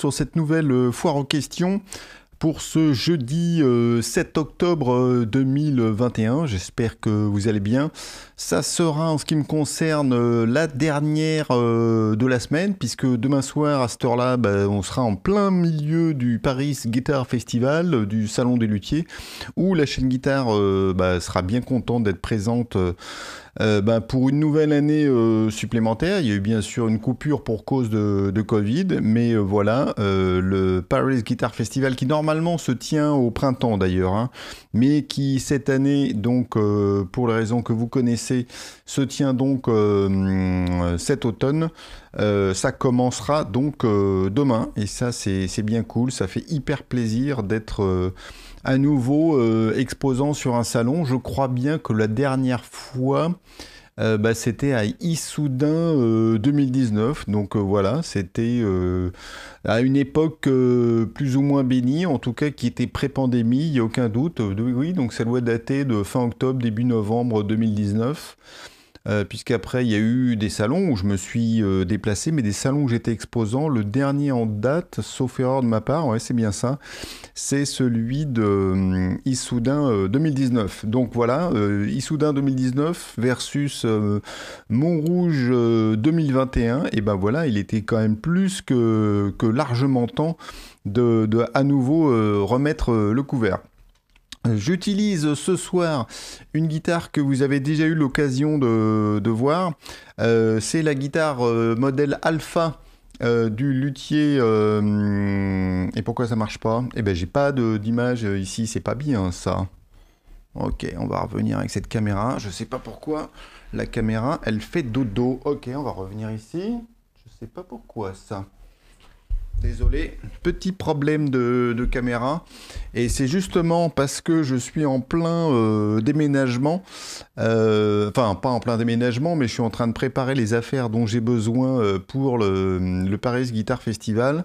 sur cette nouvelle euh, foire aux questions pour ce jeudi 7 euh, octobre 2021. Euh, J'espère que vous allez bien. Ça sera en ce qui me concerne la dernière de la semaine, puisque demain soir à cette heure-là, bah, on sera en plein milieu du Paris Guitar Festival, du Salon des Luthiers, où la chaîne guitare bah, sera bien contente d'être présente euh, ben, pour une nouvelle année euh, supplémentaire, il y a eu bien sûr une coupure pour cause de, Covid, mais euh, voilà, le Paris Guitar Festival qui normalement se tient au printemps d'ailleurs, hein, mais qui cette année, donc pour les raisons que vous connaissez, se tient donc mm, cet automne. ça commencera donc demain, et ça c'est bien cool, ça fait hyper plaisir d'être à nouveau euh, exposant sur un salon. Je crois bien que la dernière fois, euh, bah, c'était à Issoudun 2019. Euh, donc voilà, c'était à une époque plus ou moins bénie, en tout cas qui était pré-pandémie, il n'y a aucun doute. Oui, donc ça doit dater de fin octobre, début novembre 2019. Euh, puisqu'après il y a eu des salons où je me suis euh, déplacé, mais des salons où j'étais exposant. Le dernier en date, sauf erreur de ma part, ouais, c'est bien ça, c'est celui de 2019. Hum, euh, Donc voilà, Issoudun 2019 versus Montrouge 2021, et ben voilà, il était quand même plus que, que largement temps de à nouveau remettre le couvert. J'utilise ce soir une guitare que vous avez déjà eu l'occasion de, voir. Euh, c'est la guitare euh, modèle Alpha euh, du luthier. et pourquoi ça marche pas Eh ben j'ai pas d'image ici, c'est pas bien ça. Ok, on va revenir avec cette caméra. Je sais pas pourquoi la caméra elle fait dodo. Ok, on va revenir ici. Je sais pas pourquoi ça. Désolé, petit problème de, caméra. Et c'est justement parce que je suis en plein euh, déménagement. Euh, enfin, pas en plein déménagement, mais je suis en train de préparer les affaires dont j'ai besoin euh, pour le, Paris Guitar Festival.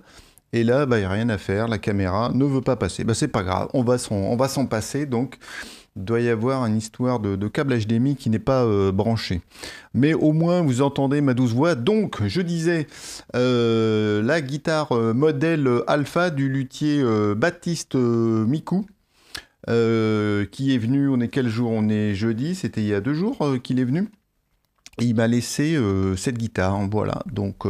Et là, il bah, n'y a rien à faire. La caméra ne veut pas passer. Bah, c'est pas grave, on va s'en passer. Donc, doit y avoir une histoire de, câble HDMI qui n'est pas euh, branché. Mais au moins, vous entendez ma douce voix. Donc, je disais, euh, la guitare euh, modèle alpha du luthier Baptiste Mikou. qui est venu, on est quel jour On est jeudi, c'était il y a deux jours qu'il est venu. il m'a laissé cette guitare, voilà. Donc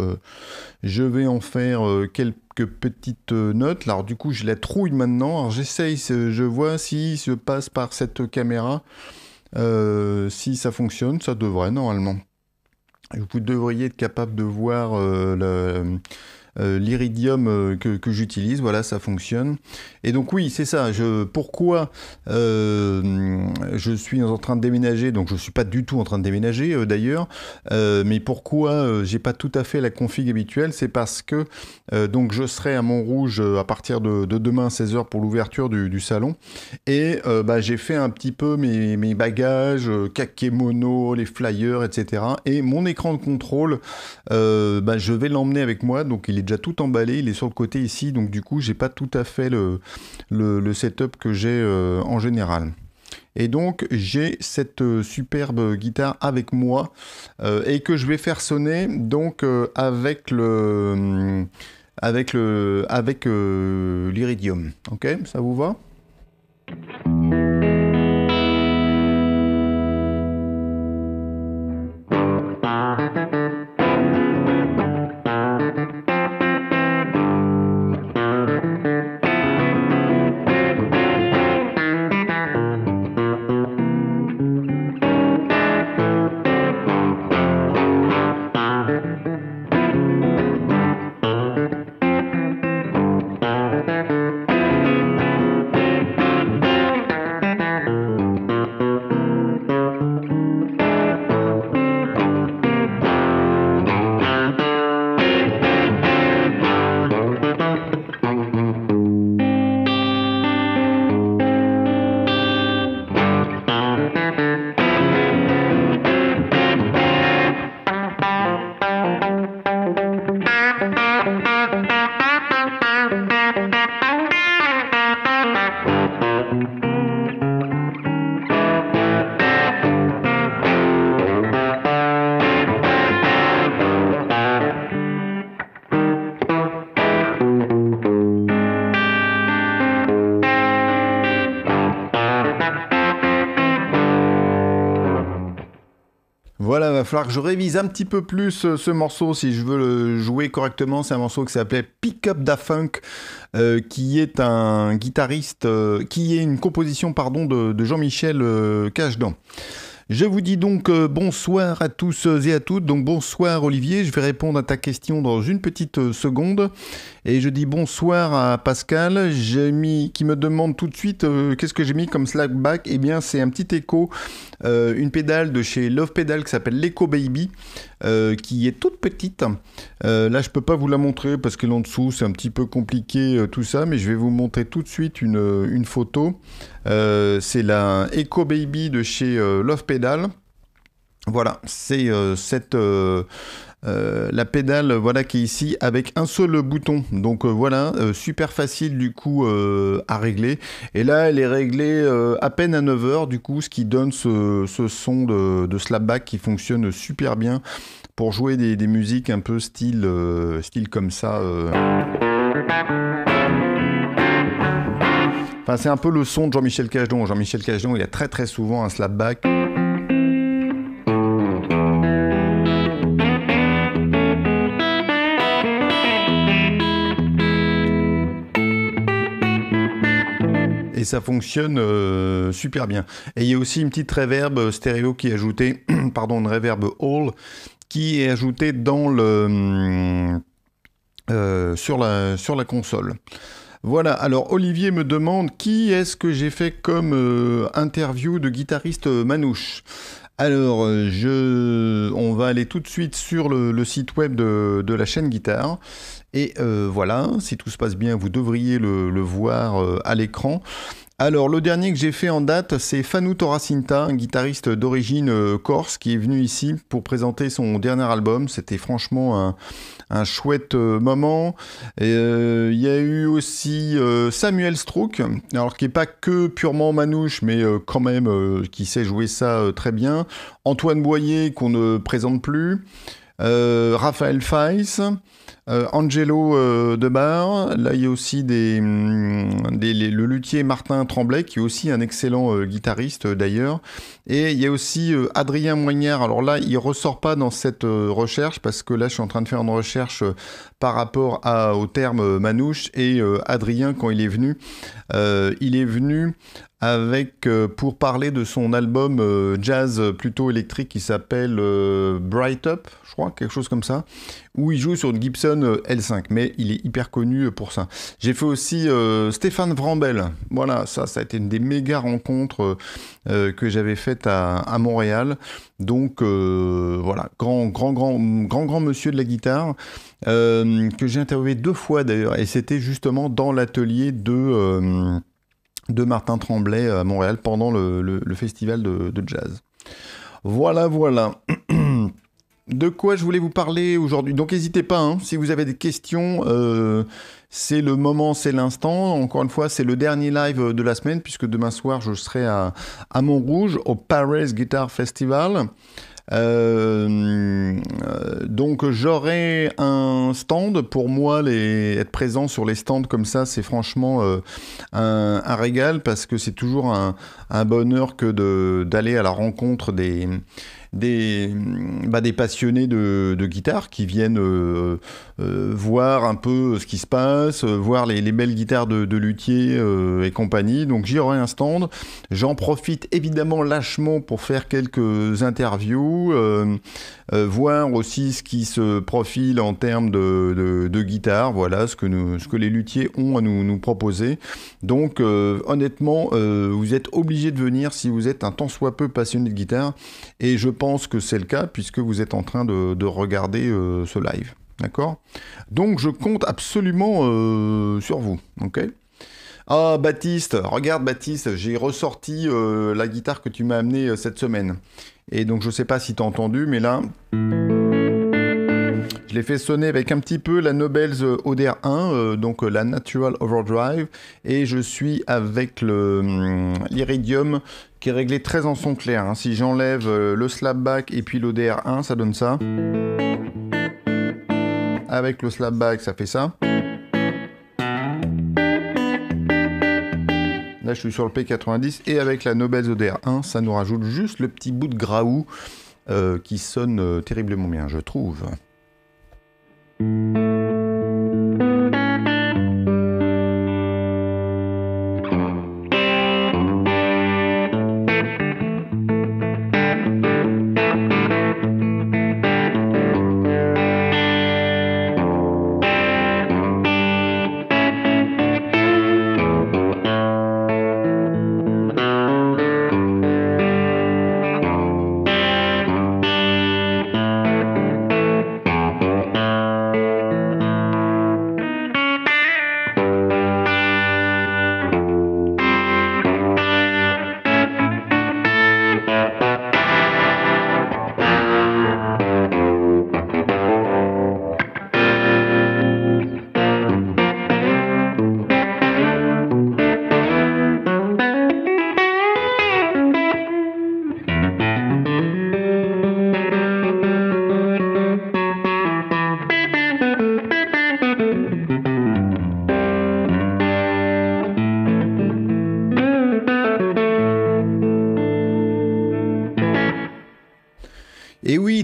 je vais en faire quelques petites euh, notes. Alors du coup, je la trouille maintenant. Alors j'essaye, je vois si se passe par cette caméra, euh, si ça fonctionne, ça devrait normalement. Vous devriez être capable de voir euh, le, euh, l'iridium euh, que, j'utilise, voilà, ça fonctionne. Et donc oui, c'est ça. pourquoi euh, je suis en train de déménager Donc je ne suis pas du tout en train de déménager d'ailleurs, mais pourquoi j'ai pas tout à fait la config habituelle C'est parce que donc je serai à Montrouge à partir de, demain 16h pour l'ouverture du, salon et bah, j'ai fait un petit peu mes, bagages, Kakemono les flyers, etc. Et mon écran de contrôle, bah, je vais l'emmener avec moi, donc il est tout emballé, il est sur le côté ici, donc du coup j'ai pas tout à fait le, le, setup que j'ai euh, en général. Et donc j'ai cette euh, superbe guitare avec moi euh, et que je vais faire sonner donc hum, avec le avec le avec l'iridium. Ok, ça vous va je révise un petit peu plus euh, ce morceau si je veux le jouer correctement. C'est un morceau qui s'appelle Pick Up Da Funk, euh, qui est un guitariste, euh, qui est une composition pardon de, Jean-Michel cachedan. Je vous dis donc euh, bonsoir à tous euh, et à toutes. Donc bonsoir Olivier, je vais répondre à ta question dans une petite euh, seconde. Et je dis bonsoir à Pascal, qui me demande tout de suite qu'est-ce que j'ai mis comme slackback. Eh bien c'est un petit écho, une pédale de chez Love Pedal qui s'appelle l'Echo Baby. Euh, qui est toute petite. Euh, là, je ne peux pas vous la montrer parce que en dessous, c'est un petit peu compliqué euh, tout ça, mais je vais vous montrer tout de suite une, une photo. c'est la Eco Baby de chez Love Pedal. Voilà, c'est cette euh, la pédale voilà qui est ici avec un seul bouton donc euh, voilà euh, super facile du coup à régler et là elle est réglée à peine à 9h du coup ce qui donne ce, son de, slapback qui fonctionne super bien pour jouer des, musiques un peu style, style comme ça Enfin, c'est un peu le son de Jean-Michel Cajon. Jean-Michel Cajon il a très très souvent un slapback. ça fonctionne euh, super bien. Et il y a aussi une petite réverbe euh, stéréo qui est ajoutée, pardon, une réverbe hall qui est ajoutée dans le, euh, sur, la, sur la console. Voilà, alors Olivier me demande qui est-ce que j'ai fait comme interview de guitariste manouche. Alors, je... on va aller tout de suite sur le, site web de, de, la chaîne guitare et euh, voilà, si tout se passe bien, vous devriez le, voir euh, à l'écran. Alors, le dernier que j'ai fait en date, c'est Fanu Toracinta, un guitariste d'origine euh, corse qui est venu ici pour présenter son dernier album. C'était franchement un, chouette moment. Il y a eu aussi Samuel Strouk, alors qui n'est pas que purement manouche, mais quand même qui sait jouer ça très bien. Antoine Boyer, qu'on ne présente plus. Raphaël Feiss. Euh, Angelo euh, de Debar, là il y a aussi des, mm, le luthier Martin Tremblay, qui est aussi un excellent euh, guitariste d'ailleurs. Et il y a aussi Adrien Moignard, alors là il ressort pas dans cette recherche, parce que là je suis en train de faire une recherche par rapport au terme Manouche, et Adrien quand il est venu, il est venu avec euh, pour parler de son album euh, jazz plutôt électrique qui s'appelle euh, Bright Up, je crois, quelque chose comme ça, où il joue sur une Gibson L5, mais il est hyper connu pour ça. J'ai fait aussi Stéphane Vrambel, voilà, ça, ça a été une des méga rencontres que j'avais faites à, à, Montréal. Donc voilà, grand, grand, grand, grand, grand monsieur de la guitare. que j'ai interviewé deux fois d'ailleurs, et c'était justement dans l'atelier de de Martin Tremblay à Montréal pendant le, festival de, jazz. Voilà, voilà. De quoi je voulais vous parler aujourd'hui Donc n'hésitez pas, hein, si vous avez des questions, euh, c'est le moment, c'est l'instant. Encore une fois, c'est le dernier live de la semaine, puisque demain soir, je serai à, à Montrouge, au Paris Guitar Festival. Euh, euh, donc j'aurai un stand. Pour moi, être présent sur les stands comme ça, c'est franchement euh, un, régal parce que c'est toujours un, un bonheur que d'aller à la rencontre des des, bah, des passionnés de, guitare qui viennent euh, euh, voir un peu ce qui se passe, euh, voir les, belles guitares de, de luthier et compagnie. Donc j'y aurai un stand. J'en profite évidemment lâchement pour faire quelques interviews, voir aussi ce qui se profile en termes de, guitare, voilà ce que, nous, ce que les luthiers ont à nous, nous proposer. Donc honnêtement, vous êtes obligé de venir si vous êtes un tant soit peu passionné de guitare. Et je que c'est le cas puisque vous êtes en train de, regarder euh, ce live. D'accord Donc je compte absolument euh, sur vous. Ok ah Baptiste, regarde Baptiste, j'ai ressorti euh, la guitare que tu m'as amené cette semaine. Et donc je sais pas si tu as entendu, mais là l'ai fait sonner avec un petit peu la Nobels euh, ODR1, euh, donc euh, la Natural Overdrive, et je suis avec hum, l'Iridium qui est réglé très en son clair. Hein. Si j'enlève le slapback et puis l'ODR1, ça donne ça. Avec le slapback, ça fait ça. Là, je suis sur le P90 et avec la Nobels ODR1, ça nous rajoute juste le petit bout de graou qui sonne terriblement bien, je trouve. Thank you.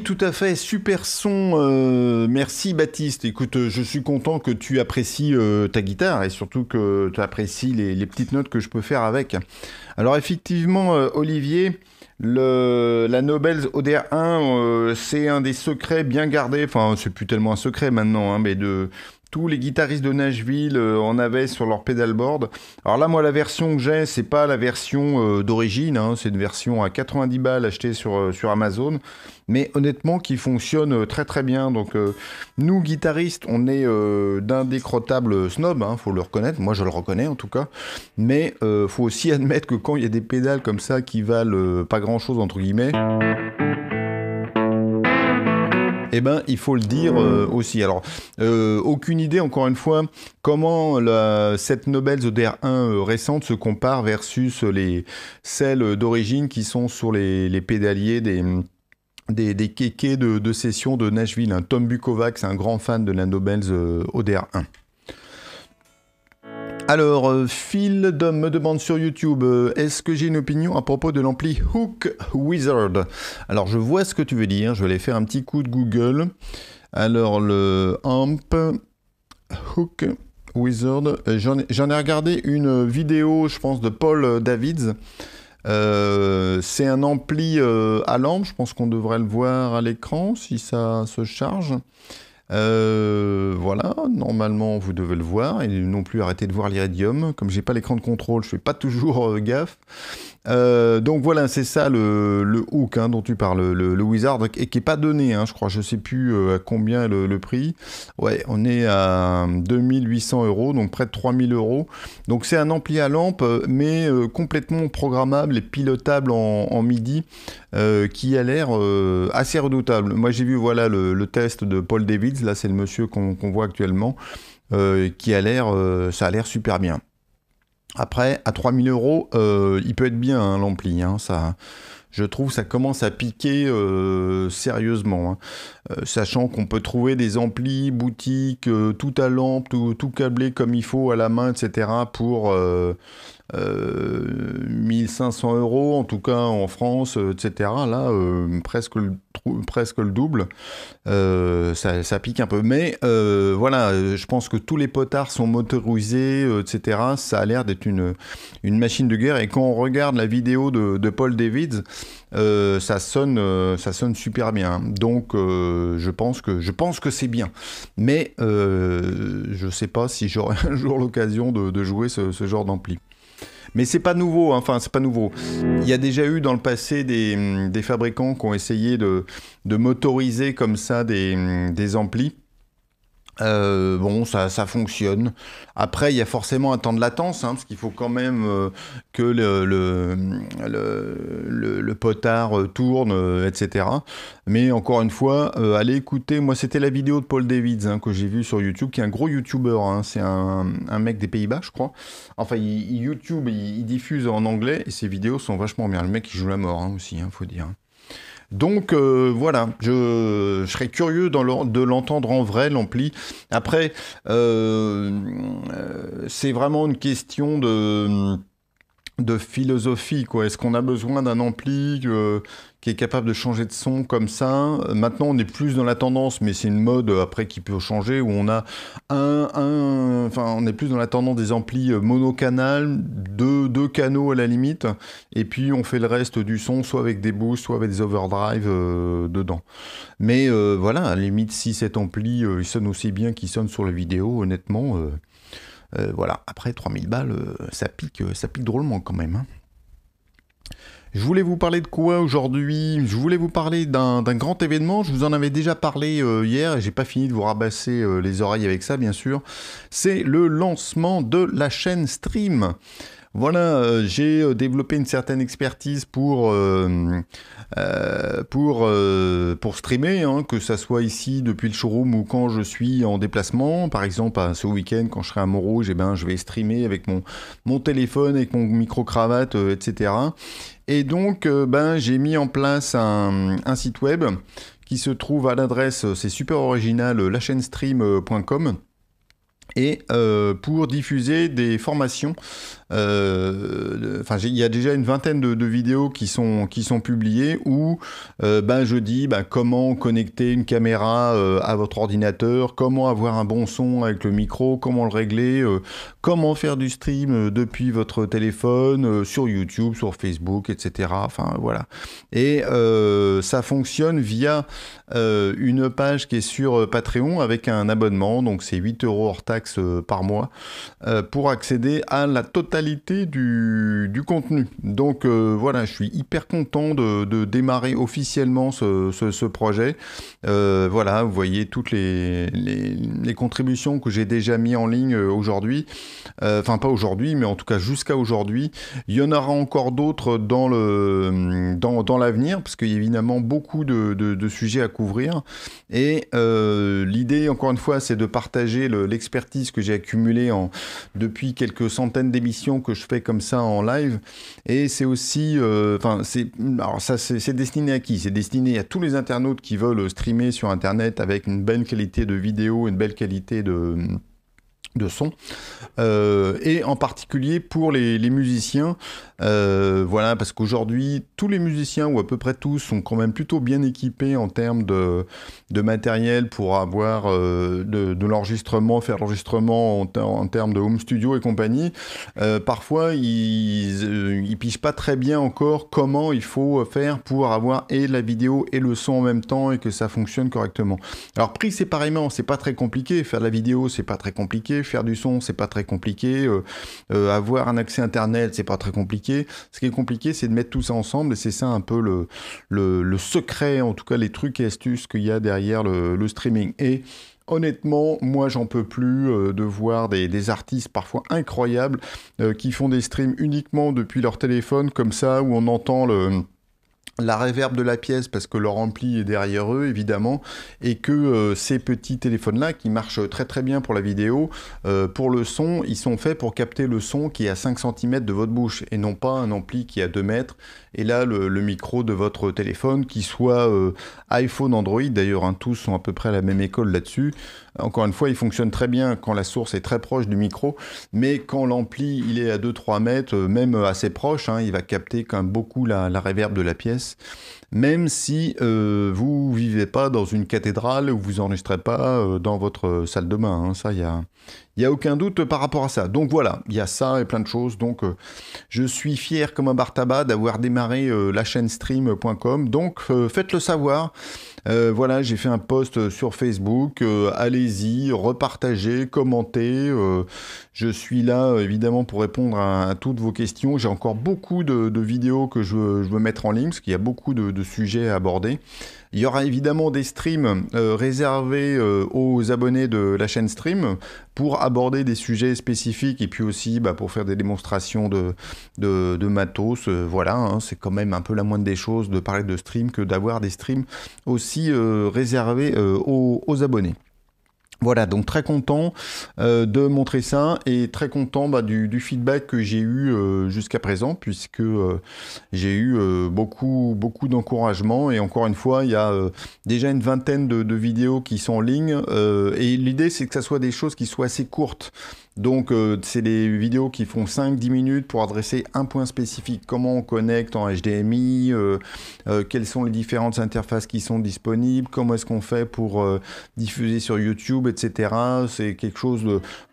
tout à fait. Super son. Euh, merci Baptiste. Écoute, euh, je suis content que tu apprécies euh, ta guitare et surtout que tu apprécies les, petites notes que je peux faire avec. Alors effectivement, Olivier, le, la Nobel ODA1, c'est un des secrets bien gardés. Enfin, c'est plus tellement un secret maintenant, hein, mais de, tous les guitaristes de Nashville euh, en avaient sur leur pedalboard. Alors là, moi, la version que j'ai, c'est pas la version euh, d'origine, hein, c'est une version à 90 balles achetée sur, euh, sur Amazon, mais honnêtement qui fonctionne très très bien. Donc nous, guitaristes, on est d'indécrottables snob. hein, faut le reconnaître, moi je le reconnais en tout cas, mais faut aussi admettre que quand il y a des pédales comme ça qui valent pas grand-chose, entre guillemets eh bien, il faut le dire mmh. euh, aussi. Alors, euh, aucune idée, encore une fois, comment cette Nobel odr 1 euh, récente se compare versus les, celles d'origine qui sont sur les, pédaliers des kékés de, de, session de Nashville. Hein, Tom Bukovac, c'est un grand fan de la Nobels ODR1. Alors, euh, Phil me demande sur YouTube, euh, est-ce que j'ai une opinion à propos de l'ampli Hook Wizard Alors, je vois ce que tu veux dire, je vais aller faire un petit coup de Google. Alors, le amp Hook Wizard, euh, j'en ai regardé une vidéo, je pense, de Paul Davids. c'est un ampli à lampe, je pense qu'on devrait le voir à l'écran si ça se charge. Euh, voilà, normalement vous devez le voir, et non plus arrêter de voir l'iridium. Comme j'ai pas l'écran de contrôle, je fais pas toujours euh, gaffe. Euh, donc voilà, c'est ça le, hook hein, dont tu parles, le, Wizard, et qui n'est pas donné, hein, je crois. Je ne sais plus euh, à combien le, prix. Ouais, on est à 2800 euros, donc près de 3000 euros. Donc c'est un ampli à lampe, mais euh, complètement programmable et pilotable en, MIDI, qui a l'air assez redoutable. Moi j'ai vu voilà le, test de Paul Davids, là c'est le monsieur qu'on voit actuellement, qui a l'air, ça a l'air super bien. Après, à 3000 euros, euh, il peut être bien hein, l'ampli. Hein, ça, je trouve ça commence à piquer euh, sérieusement. Hein. Euh, sachant qu'on peut trouver des amplis, boutiques, euh, tout à lampe, tout, câblé comme il faut à la main, etc. pour 1500 euh, euros, en tout cas en France, etc. Là, presque, le, double. Ça, pique un peu. Mais voilà, je pense que tous les potards sont motorisés, etc. Ça a l'air d'être une, machine de guerre. Et quand on regarde la vidéo de, de Paul Davids, euh, ça, sonne, euh, ça sonne super bien. Donc euh, je pense que je pense que c'est bien. Mais je ne sais pas si j'aurai un jour l'occasion de, jouer ce, genre d'ampli. Mais c'est pas nouveau, hein. enfin c'est pas nouveau. Il y a déjà eu dans le passé des, fabricants qui ont essayé de, motoriser comme ça des amplis. Euh, bon, ça, fonctionne. Après, il y a forcément un temps de latence, hein, parce qu'il faut quand même euh, que le, le, potard euh, tourne, etc. Mais encore une fois, allez écouter. Moi, c'était la vidéo de Paul Davids hein, que j'ai vue sur YouTube, qui est un gros YouTuber. Hein. c'est un, mec des Pays-Bas, je crois. Enfin, YouTube, il, diffuse en anglais et ses vidéos sont vachement bien. Le mec, il joue la mort hein, aussi, il faut dire. Donc euh, voilà, je, serais curieux de l'entendre en vrai, l'ampli. Après, euh, euh, c'est vraiment une question de de philosophie quoi est-ce qu'on a besoin d'un ampli euh, qui est capable de changer de son comme ça maintenant on est plus dans la tendance mais c'est une mode euh, après qui peut changer où on a un enfin on est plus dans la tendance des amplis euh, mono deux deux canaux à la limite et puis on fait le reste du son soit avec des boosts soit avec des overdrive dedans mais voilà à la limite si cet ampli il sonne aussi bien qu'il sonne sur la vidéo honnêtement euh, voilà, après 3000 balles, euh, ça pique, euh, ça pique drôlement quand même. Hein. Je voulais vous parler de quoi aujourd'hui Je voulais vous parler d'un grand événement. Je vous en avais déjà parlé hier et j'ai pas fini de vous rabasser les oreilles avec ça, bien sûr. C'est le lancement de la chaîne Stream voilà, euh, j'ai euh, développé une certaine expertise pour, euh, streamer, hein, que ce soit ici depuis le showroom ou quand je suis en déplacement. Par exemple, bah, ce week-end, quand je serai à Montrouge, eh ben, je vais streamer avec mon, téléphone, avec mon micro-cravate, etc. Et donc, ben, j'ai mis en place un, un site web qui se trouve à l'adresse, c'est super original, lachainestream.com et euh, pour diffuser des formations. Euh, enfin, il y a déjà une vingtaine de, vidéos qui sont, qui sont publiées où euh, ben, je dis ben, comment connecter une caméra à votre ordinateur, comment avoir un bon son avec le micro, comment le régler, comment faire du stream depuis votre téléphone, sur YouTube, sur Facebook, etc. Enfin, voilà. Et ça fonctionne via euh, une page qui est sur euh, Patreon avec un abonnement, donc c'est 8 euros hors taxes euh, par mois, pour accéder à la totalité du, du contenu. Donc voilà, je suis hyper content de, démarrer officiellement ce, projet. voilà, vous voyez toutes les, les, contributions que j'ai déjà mis en ligne aujourd'hui, enfin pas aujourd'hui, mais en tout cas jusqu'à aujourd'hui. Il y en aura encore d'autres dans le dans, l'avenir, parce qu'il y a évidemment beaucoup de, de sujets à couvrir et euh, l'idée, encore une fois, c'est de partager l'expertise que j'ai accumulée en, depuis quelques centaines d'émissions que je fais comme ça en live. Et c'est aussi, euh, enfin, c'est, alors ça, c'est destiné à qui C'est destiné à tous les internautes qui veulent streamer sur Internet avec une belle qualité de vidéo, une belle qualité de de son euh, et en particulier pour les, musiciens euh, voilà parce qu'aujourd'hui tous les musiciens ou à peu près tous sont quand même plutôt bien équipés en termes de, matériel pour avoir euh, de, l'enregistrement faire l'enregistrement en, termes de home studio et compagnie parfois ils, ils pigent pas très bien encore comment il faut faire pour avoir et la vidéo et le son en même temps et que ça fonctionne correctement alors pris séparément c'est pas très compliqué faire la vidéo c'est pas très compliqué faire du son, c'est pas très compliqué, euh, euh, avoir un accès internet, c'est pas très compliqué. Ce qui est compliqué, c'est de mettre tout ça ensemble et c'est ça un peu le, le, secret, en tout cas les trucs et astuces qu'il y a derrière le, streaming. Et honnêtement, moi j'en peux plus euh, de voir des, artistes parfois incroyables qui font des streams uniquement depuis leur téléphone comme ça où on entend le la réverbe de la pièce parce que leur ampli est derrière eux évidemment et que euh, ces petits téléphones là qui marchent très très bien pour la vidéo euh, pour le son ils sont faits pour capter le son qui est à 5 cm de votre bouche et non pas un ampli qui est à 2 mètres et là le, micro de votre téléphone, qui soit euh, iPhone, Android, d'ailleurs hein, tous sont à peu près à la même école là-dessus. Encore une fois, il fonctionne très bien quand la source est très proche du micro, mais quand l'ampli il est à 2-3 mètres, euh, même assez proche, hein, il va capter quand même beaucoup la, la réverbe de la pièce même si vous euh, vous vivez pas dans une cathédrale ou vous enregistrez pas dans votre salle de bain. Hein, ça, il y a, il n'y a aucun doute par rapport à ça. Donc voilà, il y a ça et plein de choses. Donc euh, je suis fier comme un tabac d'avoir démarré euh, la chaîne stream.com. Donc euh, faites-le savoir. voilà, j'ai fait un post sur Facebook. Allez-y, repartagez, commentez. je suis là évidemment pour répondre à, toutes vos questions. J'ai encore beaucoup de, vidéos que je, veux mettre en ligne parce qu'il y a beaucoup de sujets à aborder. Il y aura évidemment des streams euh, réservés euh, aux abonnés de la chaîne Stream pour aborder des sujets spécifiques et puis aussi bah, pour faire des démonstrations de, matos. Euh, voilà, hein, c'est quand même un peu la moindre des choses de parler de stream que d'avoir des streams aussi réservés aux abonnés. Voilà, donc très content euh, de montrer ça et très content bah, du, feedback que j'ai eu euh, jusqu'à présent, puisque euh, j'ai eu beaucoup, beaucoup d'encouragement. Et encore une fois, il y a déjà une vingtaine de, vidéos qui sont en ligne. et l'idée, c'est que ça soit des choses qui soient assez courtes. Donc, c'est des vidéos qui font 5-10 minutes pour adresser un point spécifique. Comment on connecte en HDMI Quelles sont les différentes interfaces qui sont disponibles Comment est-ce qu'on fait pour diffuser sur YouTube etc. C'est quelque chose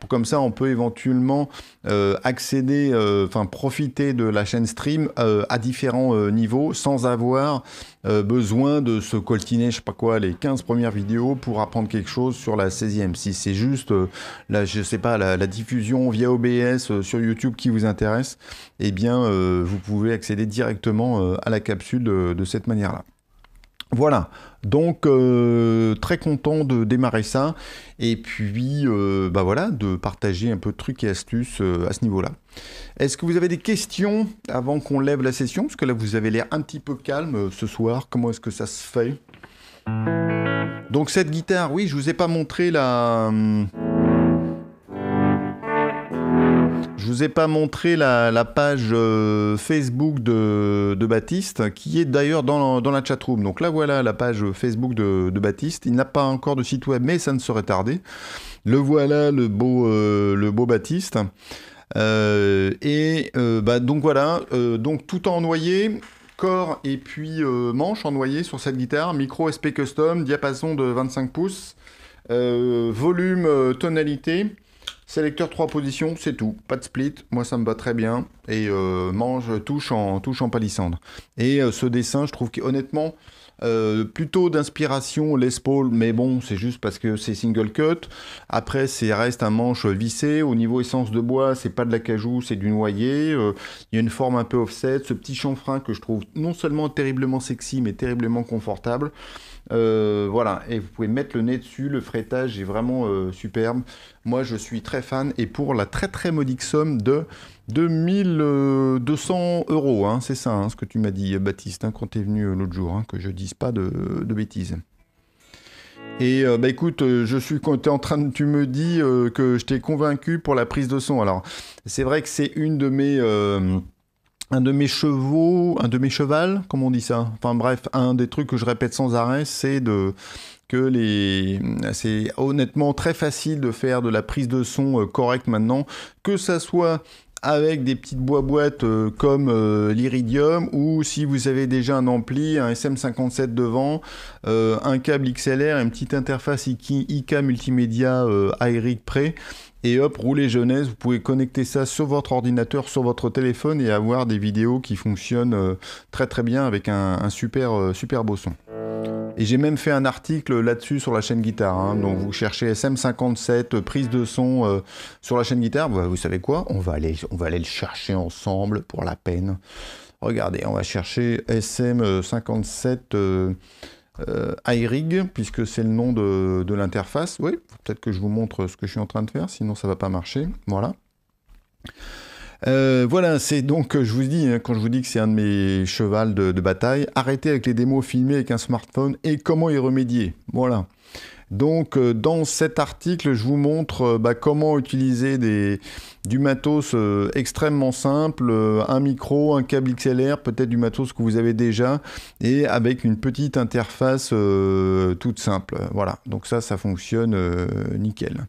Comme ça, on peut éventuellement euh, accéder, euh, enfin profiter de la chaîne stream euh, à différents niveaux sans avoir besoin de se coltiner, je sais pas quoi, les 15 premières vidéos pour apprendre quelque chose sur la 16e. Si c'est juste, la, je sais pas, la, diffusion via OBS sur YouTube qui vous intéresse, eh bien, vous pouvez accéder directement à la capsule de cette manière-là. Voilà, donc euh, très content de démarrer ça et puis euh, bah voilà de partager un peu de trucs et astuces euh, à ce niveau-là. Est-ce que vous avez des questions avant qu'on lève la session Parce que là vous avez l'air un petit peu calme ce soir. Comment est-ce que ça se fait Donc cette guitare, oui, je vous ai pas montré la. Hum, Je vous ai pas montré la, page euh, Facebook de, Baptiste, qui est d'ailleurs dans, dans, la chatroom. Donc là, voilà la page Facebook de, Baptiste. Il n'a pas encore de site web, mais ça ne serait tardé. Le voilà, le beau, euh, Baptiste. Euh, et bah, donc voilà, donc tout en noyer, corps et puis manche en noyer sur cette guitare, micro SP custom, diapason de 25 pouces, volume, tonalité. Sélecteur 3 positions, c'est tout. Pas de split, moi ça me va très bien. Et euh, mange, touche en, touche en palissandre. Et euh, ce dessin, je trouve qu'honnêtement, euh, plutôt d'inspiration Les Paul, mais bon, c'est juste parce que c'est single cut. Après, c'est reste un manche vissé. Au niveau essence de bois, c'est pas de la cajou, c'est du noyer. Euh, il y a une forme un peu offset. Ce petit chanfrein que je trouve non seulement terriblement sexy, mais terriblement confortable. Euh, voilà, et vous pouvez mettre le nez dessus, le fretage est vraiment euh, superbe. Moi, je suis très fan et pour la très très modique somme de 2200 euros, hein, c'est ça hein, ce que tu m'as dit, Baptiste, hein, quand tu es venu euh, l'autre jour, hein, que je dise pas de, bêtises. Et bah, écoute, je suis es en train tu me dis que je t'ai convaincu pour la prise de son. Alors, c'est vrai que c'est une de mes un de mes chevaux, un de mes chevals, comment on dit ça Enfin bref, un des trucs que je répète sans arrêt, c'est de que les c'est honnêtement très facile de faire de la prise de son euh, correcte maintenant, que ça soit avec des petites bois-boîtes euh, comme euh, l'Iridium ou si vous avez déjà un ampli, un SM57 devant, un câble XLR, une petite interface IK multimédia Aeric Pre, et hop, roulez jeunesse, vous pouvez connecter ça sur votre ordinateur, sur votre téléphone et avoir des vidéos qui fonctionnent euh, très très bien avec un, super, euh, super beau son. Et j'ai même fait un article là-dessus sur la chaîne guitare. Hein. Donc vous cherchez SM57, euh, prise de son sur la chaîne guitare. vous savez quoi on va, aller, on va aller le chercher ensemble pour la peine. Regardez, on va chercher SM57 euh, iRig, puisque c'est le nom de, l'interface. Oui, peut-être que je vous montre ce que je suis en train de faire, sinon ça ne va pas marcher. Voilà. Euh, voilà, c'est donc, je vous dis, hein, quand je vous dis que c'est un de mes chevals de, bataille, arrêtez avec les démos filmées avec un smartphone et comment y remédier. Voilà. Donc euh, dans cet article, je vous montre euh, bah, comment utiliser des, du matos euh, extrêmement simple, un micro, un câble XLR, peut-être du matos que vous avez déjà, et avec une petite interface toute simple. Voilà, donc ça, ça fonctionne nickel.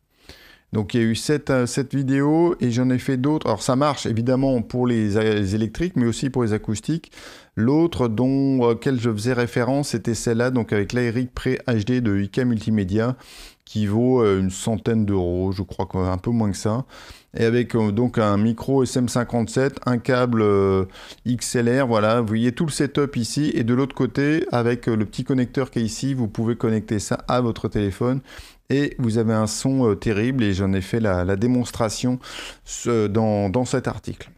Donc il y a eu cette, euh, cette vidéo et j'en ai fait d'autres. Alors ça marche évidemment pour les, euh, électriques, mais aussi pour les acoustiques. L'autre dont euh, je faisais référence, c'était celle-là, donc avec l'Aeric Pre HD de IK Multimédia, qui vaut une centaine d'euros, je crois un peu moins que ça. Et avec donc un micro SM57, un câble XLR, voilà, vous voyez tout le setup ici. Et de l'autre côté, avec le petit connecteur qui est ici, vous pouvez connecter ça à votre téléphone et vous avez un son euh, terrible et j'en ai fait la, démonstration dans, cet article.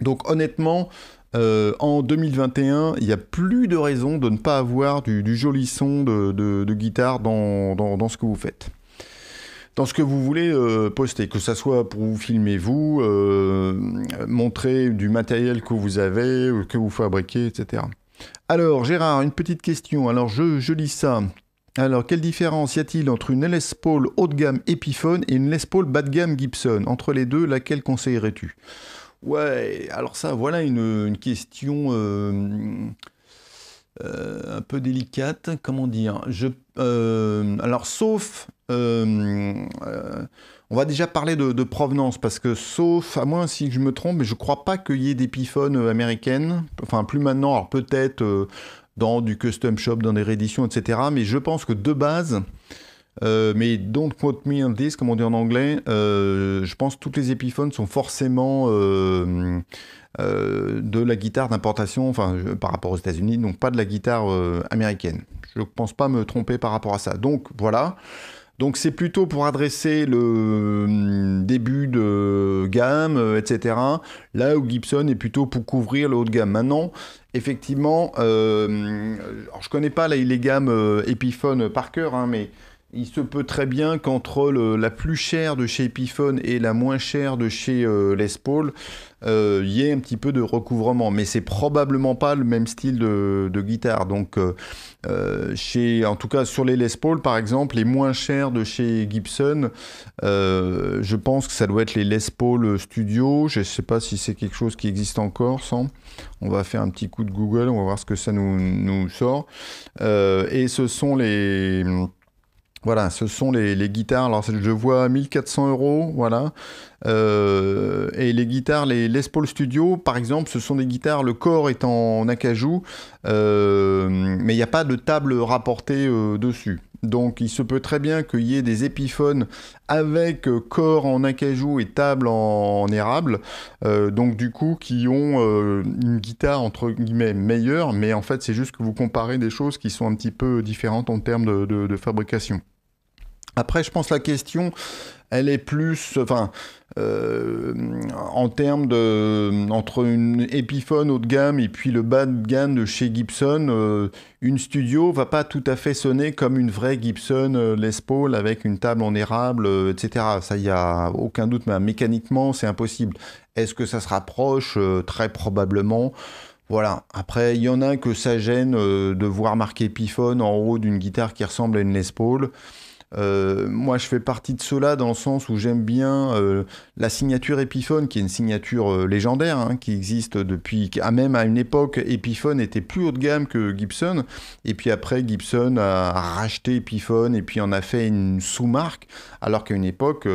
Donc honnêtement, euh, en 2021, il n'y a plus de raison de ne pas avoir du, joli son de, guitare dans, ce que vous faites. Dans ce que vous voulez euh, poster, que ce soit pour vous filmer vous, montrer du matériel que vous avez, que vous fabriquez, etc. Alors Gérard, une petite question. Alors je lis ça. Alors, quelle différence y a-t-il entre une Les Paul haut de gamme Epiphone et une Les Paul bas de gamme Gibson Entre les deux, laquelle conseillerais-tu Ouais, alors ça, voilà une, question euh, euh, un peu délicate. Comment dire euh, Alors, sauf... on va déjà parler de, provenance, parce que sauf, à moins si je me trompe, mais je crois pas qu'il y ait d'Epiphone américaine. Enfin, plus maintenant, alors peut-être dans du custom shop, dans des rééditions, etc. Mais je pense que de base, euh, mais don't quote me on this, comme on dit en anglais, euh, je pense que toutes les épiphones sont forcément euh, de la guitare d'importation, enfin par rapport aux États-Unis, donc pas de la guitare américaine. Je ne pense pas me tromper par rapport à ça. Donc voilà. Donc c'est plutôt pour adresser le hum, début de gamme, euh, etc. Là où Gibson est plutôt pour couvrir le haut de gamme. Maintenant, effectivement, je euh, hum, alors je connais pas les, gammes euh, Epiphone par cœur, hein, mais il se peut très bien qu'entre euh, la plus chère de chez Epiphone et la moins chère de chez euh, Les Paul, il euh, y ait un petit peu de recouvrement. Mais c'est probablement pas le même style de, guitare. Donc, chez, en tout cas, sur les Les Paul, par exemple, les moins chères de chez Gibson, je pense que ça doit être les Les Paul Studio. Je ne sais pas si c'est quelque chose qui existe encore, On va faire un petit coup de Google, on va voir ce que ça nous sort. et ce sont les voilà, ce sont les, guitares. Alors, je vois 1400 euros, voilà. Euh, et les guitares, les Les Paul Studio, par exemple, ce sont des guitares, le corps est en acajou, euh, mais il n'y a pas de table rapportée euh, dessus. Donc il se peut très bien qu'il y ait des épiphones avec corps en acajou et table en, érable, donc du coup qui ont une guitare entre guillemets meilleure, mais en fait c'est juste que vous comparez des choses qui sont un petit peu différentes en termes de fabrication. Après, je pense la question, elle est plus, enfin, euh, en termes de entre une Epiphone haut de gamme et puis le bas de gamme de chez Gibson, euh, une studio va pas tout à fait sonner comme une vraie Gibson euh, Les Paul avec une table en érable, etc. Ça, il y a aucun doute, mais mécaniquement, c'est impossible. Est-ce que ça se rapproche Très probablement. Voilà. Après, il y en a que ça gêne de voir marqué Epiphone en haut d'une guitare qui ressemble à une Les Paul. Euh, moi, je fais partie de cela dans le sens où j'aime bien euh, la signature Epiphone, qui est une signature euh, légendaire, hein, qui existe depuis, ah, même à une époque, Epiphone était plus haut de gamme que Gibson, et puis après, Gibson a racheté Epiphone et puis en a fait une sous-marque, alors qu'à une époque,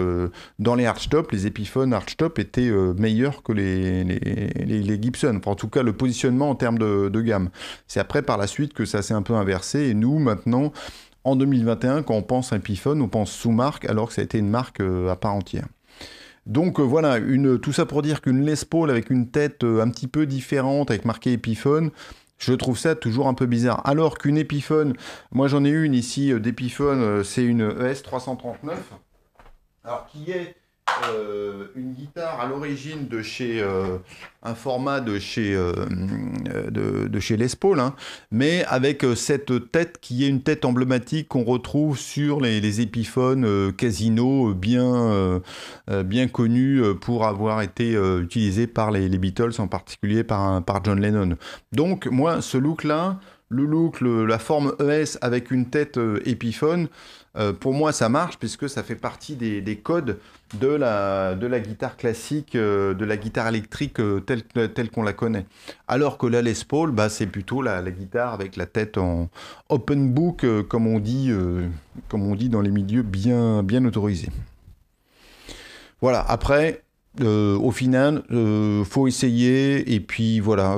dans les archtop les Epiphone archtop étaient meilleurs que les, les, Gibson, en tout cas le positionnement en termes de, de gamme. C'est après, par la suite, que ça s'est un peu inversé, et nous, maintenant, en 2021, quand on pense à Epiphone, on pense sous-marque, alors que ça a été une marque euh, à part entière. Donc euh, voilà, une, tout ça pour dire qu'une Les Paul avec une tête euh, un petit peu différente, avec marqué Epiphone, je trouve ça toujours un peu bizarre. Alors qu'une Epiphone, moi j'en ai une ici d'Epiphone, c'est une ES339, alors qui est euh, une guitare à l'origine de chez euh, un format de chez, euh, de, chez Les Paul, hein, mais avec cette tête qui est une tête emblématique qu'on retrouve sur les, les épiphones casino bien, bien connus pour avoir été utilisés par les, Beatles, en particulier par, par John Lennon. Donc moi, ce look-là, le look, la forme ES avec une tête épiphone, euh, pour moi, ça marche puisque ça fait partie des, codes de la, de la guitare classique, euh, de la guitare électrique euh, telle, telle qu'on la connaît. Alors que la Les Paul, bah, c'est plutôt la, la, guitare avec la tête en open book, comme, on dit, comme on dit dans les milieux bien, bien autorisés. Voilà, après, au final, faut essayer et puis voilà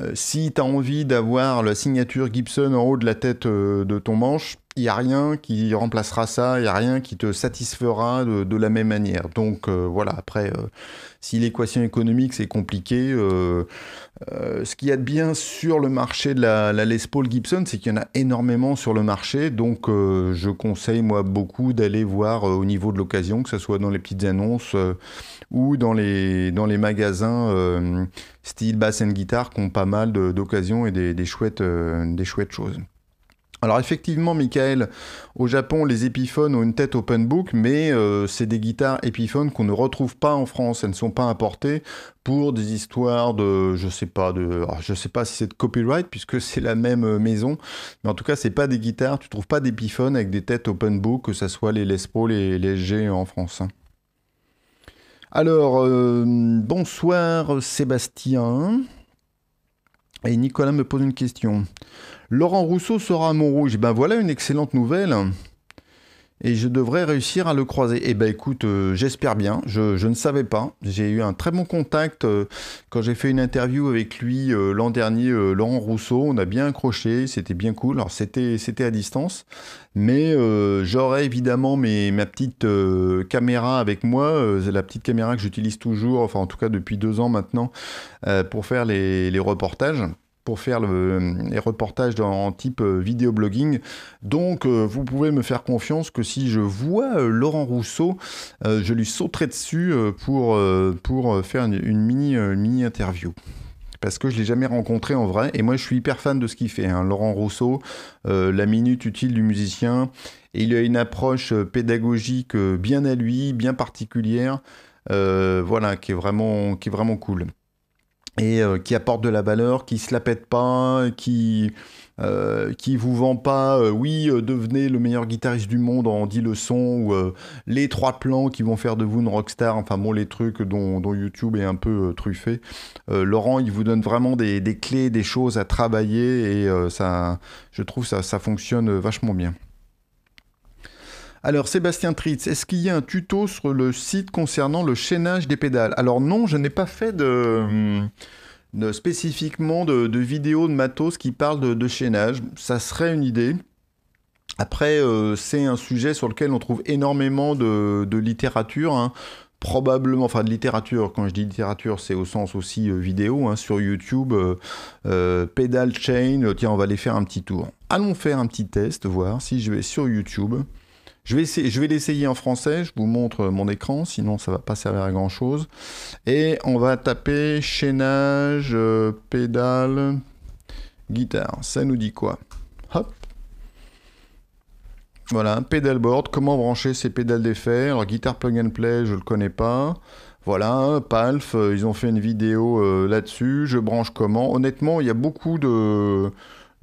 euh, si tu as envie d'avoir la signature Gibson en haut de la tête euh, de ton manche, il n'y a rien qui remplacera ça, il n'y a rien qui te satisfera de, la même manière. Donc euh, voilà, après, si l'équation économique c'est compliqué, ce qu'il y a de bien sur le marché de la, la Les Paul Gibson, c'est qu'il y en a énormément sur le marché. Donc je conseille moi beaucoup d'aller voir au niveau de l'occasion, que ce soit dans les petites annonces ou dans les, dans les magasins euh, style bass and guitare qui ont pas mal d'occasions et des, chouettes, euh, des chouettes choses. Alors effectivement, Michael, au Japon, les épiphones ont une tête open book, mais euh, c'est des guitares épiphones qu'on ne retrouve pas en France. Elles ne sont pas importées pour des histoires de, je sais pas, de, je sais pas si c'est de copyright puisque c'est la même maison, mais en tout cas, c'est pas des guitares. Tu trouves pas d'épiphones avec des têtes open book, que ce soit les Les et les G en France. Hein. Alors, euh, bonsoir Sébastien. Et Nicolas me pose une question. Laurent Rousseau sera à Montrouge. Ben voilà une excellente nouvelle et je devrais réussir à le croiser. Eh ben écoute, euh, j'espère bien. Je, ne savais pas. J'ai eu un très bon contact euh, quand j'ai fait une interview avec lui euh, l'an dernier, Laurent Rousseau. On a bien accroché, c'était bien cool. Alors c'était à distance, mais j'aurais évidemment mes, ma petite caméra avec moi, la petite caméra que j'utilise toujours, enfin en tout cas depuis deux ans maintenant, pour faire les reportages pour faire les reportages en, type type euh, blogging Donc, euh, vous pouvez me faire confiance que si je vois euh, Laurent Rousseau, je lui sauterai dessus pour, pour faire une, mini, mini interview parce que je ne l'ai jamais rencontré en vrai. Et moi, je suis hyper fan de ce qu'il fait. Hein. Laurent Rousseau, la minute utile du musicien. Et il a une approche pédagogique bien à lui, bien particulière. voilà, qui est vraiment, qui est vraiment cool et euh, qui apporte de la valeur, qui se la pète pas, qui euh, qui vous vend pas euh, oui devenez le meilleur guitariste du monde en 10 leçons ou les trois plans qui vont faire de vous une rockstar, enfin bon les trucs dont, dont YouTube est un peu truffé. Laurent il vous donne vraiment des, clés, des choses à travailler et ça je trouve ça ça fonctionne vachement bien. Alors, Sébastien Tritz, est-ce qu'il y a un tuto sur le site concernant le chaînage des pédales Alors non, je n'ai pas fait de... Hum, spécifiquement de, vidéos de matos qui parlent de, chaînage. Ça serait une idée. Après, euh, c'est un sujet sur lequel on trouve énormément de, littérature. Hein. Probablement, enfin de littérature, quand je dis littérature, c'est au sens aussi euh, vidéo, hein, sur YouTube, euh, euh Chain, tiens, on va aller faire un petit tour. Allons faire un petit test, voir si je vais sur YouTube. Je vais, l'essayer en français, je vous montre euh, mon écran, sinon ça ne va pas servir à grand chose. Et on va taper chaînage, euh, pédale, guitare. Ça nous dit quoi Hop Voilà, board, comment brancher ces pédales d'effet. Alors, guitare plug and play, je ne le connais pas. Voilà, Palf, euh, ils ont fait une vidéo là-dessus. Je branche comment Honnêtement, il y a beaucoup de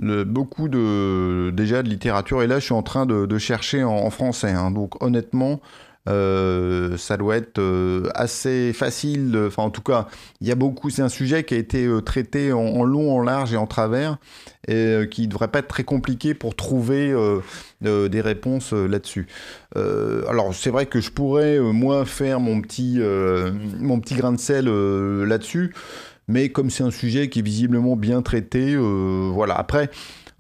beaucoup de, déjà de littérature. Et là, je suis en train de, chercher en, français. Hein. Donc, honnêtement, euh, ça doit être euh, assez facile. Enfin, en tout cas, il y a beaucoup. C'est un sujet qui a été euh, traité en, long, en large et en travers, et qui ne devrait pas être très compliqué pour trouver des réponses là-dessus. alors, c'est vrai que je pourrais moi faire mon petit, mon petit grain de sel là-dessus mais comme c'est un sujet qui est visiblement bien traité, euh, voilà. Après,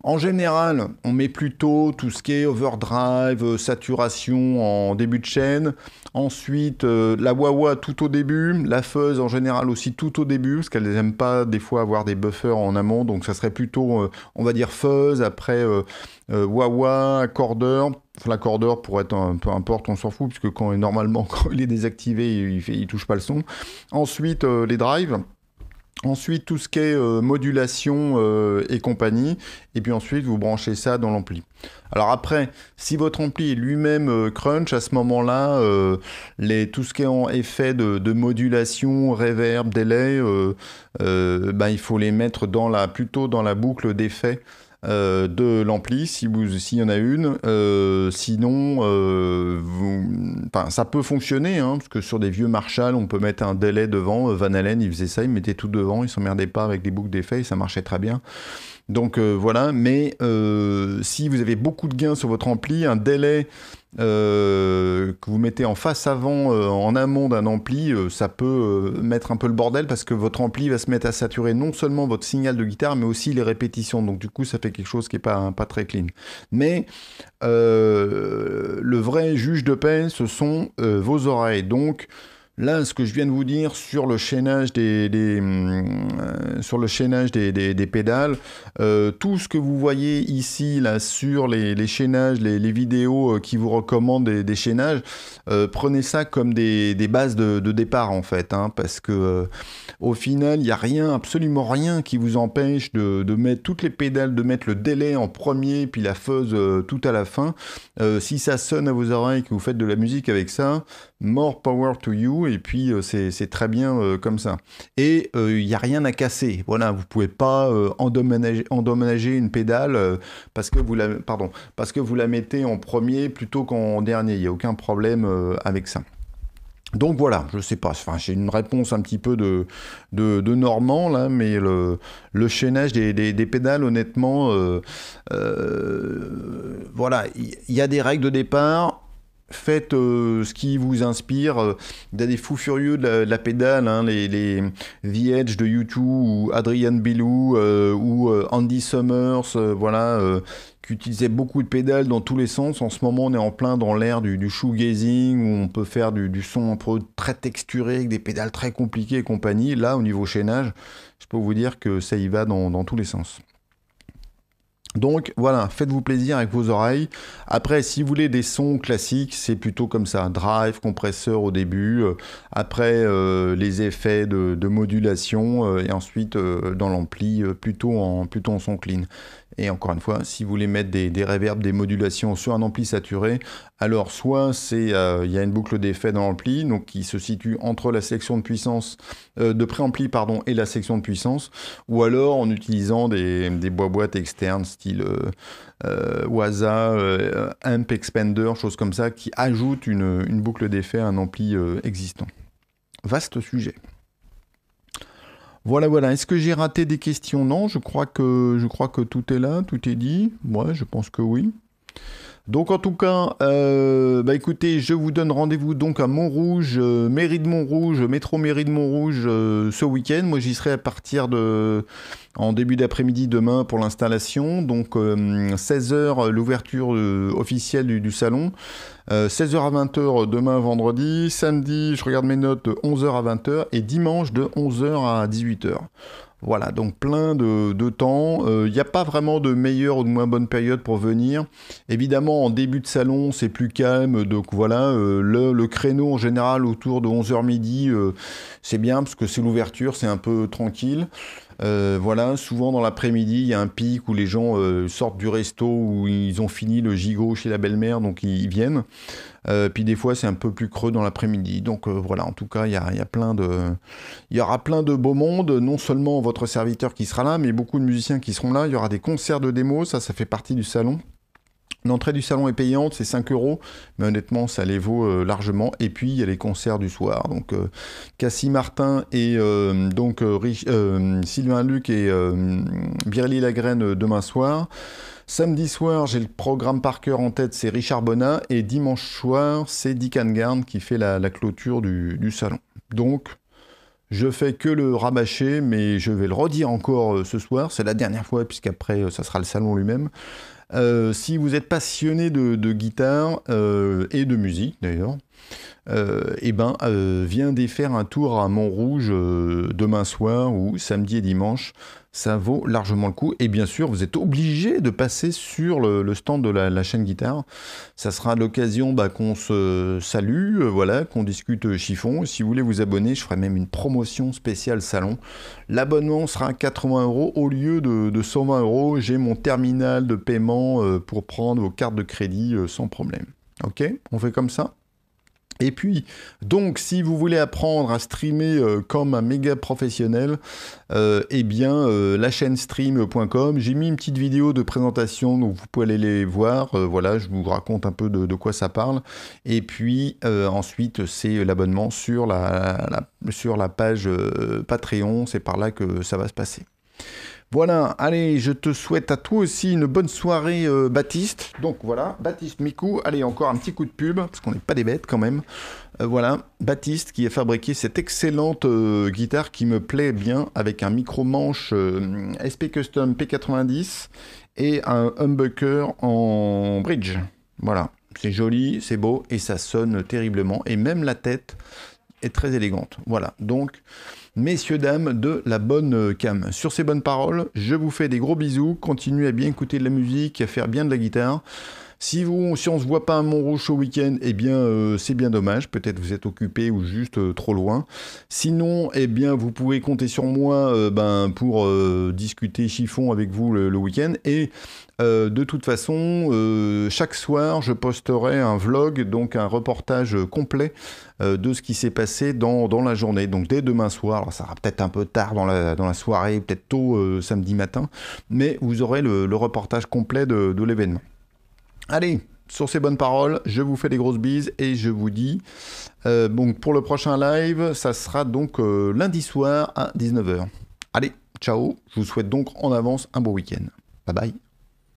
en général, on met plutôt tout ce qui est overdrive, euh, saturation en début de chaîne. Ensuite, euh, la Wawa tout au début, la fuzz en général aussi tout au début, parce qu'elles n'aiment pas des fois avoir des buffers en amont, donc ça serait plutôt, on va dire fuzz, après Wawa, wah enfin accordeur. L'accordeur pour être un peu importe, on s'en fout, puisque quand, normalement, quand il est désactivé, il ne touche pas le son. Ensuite, les drives. Ensuite, tout ce qui est euh, modulation euh, et compagnie. Et puis ensuite, vous branchez ça dans l'ampli. Alors après, si votre ampli est lui-même euh, crunch, à ce moment-là, tout ce qui est en effet de, modulation, reverb, délai, ben, il faut les mettre plutôt dans la boucle d'effet. Euh, de l'ampli, si vous, s'il y en a une. Euh, sinon, euh, vous, ça peut fonctionner, hein, parce que sur des vieux Marshall, on peut mettre un délai devant. Van Allen, il faisait ça, il mettait tout devant, il s'emmerdait pas avec des boucles d'effet ça marchait très bien. Donc euh, voilà, mais euh, si vous avez beaucoup de gains sur votre ampli, un délai euh, que vous mettez en face avant, en amont d'un ampli, ça peut mettre un peu le bordel parce que votre ampli va se mettre à saturer non seulement votre signal de guitare, mais aussi les répétitions. Donc du coup, ça fait quelque chose qui n'est pas, pas très clean. Mais le vrai juge de paix, ce sont vos oreilles. Donc Là, ce que je viens de vous dire sur le chaînage des, euh, sur le chaînage des, pédales, euh, tout ce que vous voyez ici là sur les, les chaînages, les, vidéos euh, qui vous recommandent des, chaînages, prenez ça comme des, bases de, départ en fait, hein, parce que au final, il n'y a rien, absolument rien qui vous empêche de, mettre toutes les pédales, de mettre le délai en premier, puis la fuzz tout à la fin. si ça sonne à vos oreilles, que vous faites de la musique avec ça, more power to you, et puis euh, c'est très bien euh, comme ça. Et il euh, n'y a rien à casser, voilà, vous pouvez pas endommager, endommager, une pédale parce, que vous la, pardon, parce que vous la mettez en premier plutôt qu'en dernier, il n'y a aucun problème avec ça. Donc voilà, je sais pas, enfin, j'ai une réponse un petit peu de, de, normand là, mais le, le chaînage des, des, pédales, honnêtement, voilà, il y, a des règles de départ, faites euh, ce qui vous inspire. Il euh, des fous furieux de la, pédale, hein, les, les, The Edge de YouTube ou Adrian Bilou euh, ou Andy Summers, voilà, qui utilisaient beaucoup de pédales dans tous les sens. En ce moment, on est en plein dans l'ère du, shoegazing où on peut faire du, du, son un peu très texturé avec des pédales très compliquées et compagnie. Là, au niveau chaînage, je peux vous dire que ça y va dans, dans tous les sens. Donc voilà, faites-vous plaisir avec vos oreilles. Après, si vous voulez des sons classiques, c'est plutôt comme ça. Drive, compresseur au début, euh, après euh, les effets de, modulation, euh, et ensuite dans l'ampli, plutôt en, plutôt en son clean. Et encore une fois, si vous voulez mettre des, des reverbs, des modulations sur un ampli saturé, alors soit euh, il y a une boucle d'effet dans l'ampli, donc qui se situe entre la section de puissance euh, de préampli pardon et la section de puissance, ou alors en utilisant des, bois boîtes externes style euh, euh WASA, AMP expander, choses comme ça, qui ajoutent une, une boucle d'effet à un ampli existant. Vaste sujet. Voilà, voilà. Est-ce que j'ai raté des questions Non, je crois, que, je crois que tout est là, tout est dit. Moi, je pense que oui. Donc en tout cas, euh, bah écoutez, je vous donne rendez-vous donc à Montrouge, euh, mairie de Montrouge, métro mairie de Montrouge euh, ce week-end. Moi j'y serai à partir de en début d'après-midi demain pour l'installation. Donc 16h l'ouverture officielle du salon. 16h euh, à 20h euh, demain vendredi. Samedi, je regarde mes notes de 11h à 20h. Et dimanche de 11h à 18h. Voilà, donc plein de, temps. Il euh, n'y a pas vraiment de meilleure ou de moins bonne période pour venir. Évidemment, en début de salon, c'est plus calme. Donc voilà, le, créneau en général autour de 11h midi, c'est bien parce que c'est l'ouverture, c'est un peu tranquille. Euh, voilà, souvent dans l'après-midi, il y a un pic où les gens euh, sortent du resto où ils ont fini le gigot chez la belle-mère, donc ils, viennent. Euh, puis des fois, c'est un peu plus creux dans l'après-midi. Donc voilà, en tout cas, il y, a, plein de... y aura plein de beaux mondes, non seulement votre serviteur qui sera là, mais beaucoup de musiciens qui seront là. Il y aura des concerts de démo, ça, ça fait partie du salon. L'entrée du salon est payante, c'est 5 euros, mais honnêtement, ça les vaut euh, largement. Et puis, il y a les concerts du soir. Donc, euh, Cassie Martin et euh, donc Sylvain Luc et Birly Lagraine demain soir. Samedi soir, j'ai le programme par cœur en tête, c'est Richard Bonnat. Et dimanche soir, c'est Dick Angarn qui fait la, clôture du, salon. Donc, je fais que le rabâcher, mais je vais le redire encore ce soir. C'est la dernière fois, puisqu'après, ça sera le salon lui-même. Euh, si vous êtes passionné de, guitare euh, et de musique d'ailleurs, et euh, eh ben, viens faire un tour à Montrouge demain soir ou samedi et dimanche. Ça vaut largement le coup. Et bien sûr, vous êtes obligé de passer sur le, stand de la, chaîne guitare. Ça sera l'occasion bah, qu'on se salue, voilà, qu'on discute chiffon. Si vous voulez vous abonner, je ferai même une promotion spéciale salon. L'abonnement sera à 80 euros au lieu de 120 euros. J'ai mon terminal de paiement euh, pour prendre vos cartes de crédit euh, sans problème. Ok On fait comme ça et puis, donc, si vous voulez apprendre à streamer euh, comme un méga professionnel, eh bien, la chaîne stream.com, j'ai mis une petite vidéo de présentation, donc vous pouvez aller les voir. voilà, je vous raconte un peu de, quoi ça parle. Et puis, ensuite, c'est l'abonnement sur sur la page Patreon, c'est par là que ça va se passer. Voilà, allez, je te souhaite à toi aussi une bonne soirée, euh, Baptiste. Donc voilà, Baptiste Mikou, allez, encore un petit coup de pub, parce qu'on n'est pas des bêtes quand même. Euh, voilà, Baptiste qui a fabriqué cette excellente euh, guitare qui me plaît bien, avec un micro-manche SP Custom P90 et un humbucker en bridge. Voilà, c'est joli, c'est beau, et ça sonne terriblement, et même la tête est très élégante. Voilà, donc messieurs, dames, de la bonne cam. Sur ces bonnes paroles, je vous fais des gros bisous, continuez à bien écouter de la musique, à faire bien de la guitare. Si, vous, si on ne se voit pas à Montrouge au week-end, eh bien, euh, c'est bien dommage. Peut-être vous êtes occupé ou juste euh, trop loin. Sinon, eh bien, vous pouvez compter sur moi euh, ben, pour discuter chiffon avec vous le, week-end. Et de toute façon, chaque soir, je posterai un vlog, donc un reportage complet de ce qui s'est passé dans, dans, la journée. Donc dès demain soir, alors ça sera peut-être un peu tard dans la, dans la soirée, peut-être tôt samedi matin, mais vous aurez le, reportage complet de l'événement. Allez, sur ces bonnes paroles, je vous fais des grosses bises et je vous dis, euh, pour le prochain live, ça sera donc euh, lundi soir à 19h. Allez, ciao, je vous souhaite donc en avance un beau week-end. Bye bye.